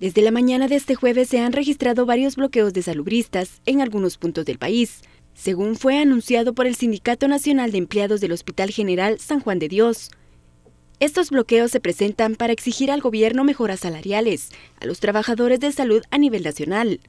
Desde la mañana de este jueves se han registrado varios bloqueos de salubristas en algunos puntos del país, según fue anunciado por el Sindicato Nacional de Empleados del Hospital General San Juan de Dios. Estos bloqueos se presentan para exigir al gobierno mejoras salariales a los trabajadores de salud a nivel nacional.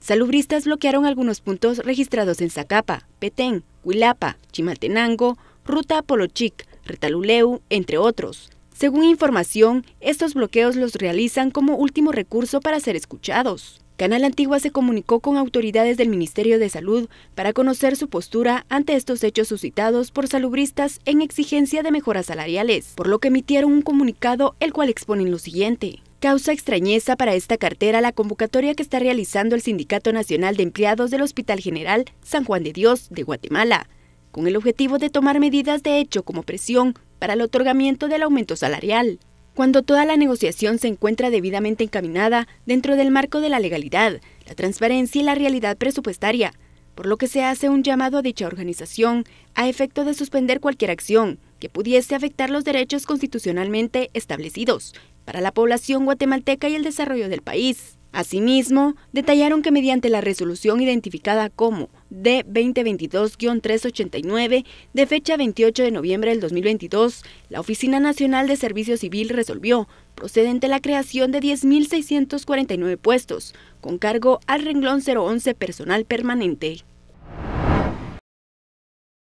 Salubristas bloquearon algunos puntos registrados en Zacapa, Petén, Huilapa, Chimaltenango, Ruta Apolochic, Retaluleu, entre otros, según información, estos bloqueos los realizan como último recurso para ser escuchados. Canal Antigua se comunicó con autoridades del Ministerio de Salud para conocer su postura ante estos hechos suscitados por salubristas en exigencia de mejoras salariales, por lo que emitieron un comunicado el cual exponen lo siguiente. Causa extrañeza para esta cartera la convocatoria que está realizando el Sindicato Nacional de Empleados del Hospital General San Juan de Dios de Guatemala con el objetivo de tomar medidas de hecho como presión para el otorgamiento del aumento salarial, cuando toda la negociación se encuentra debidamente encaminada dentro del marco de la legalidad, la transparencia y la realidad presupuestaria, por lo que se hace un llamado a dicha organización a efecto de suspender cualquier acción que pudiese afectar los derechos constitucionalmente establecidos para la población guatemalteca y el desarrollo del país. Asimismo, detallaron que mediante la resolución identificada como D2022-389 de fecha 28 de noviembre del 2022, la Oficina Nacional de Servicio Civil resolvió procedente la creación de 10.649 puestos, con cargo al renglón 011 personal permanente.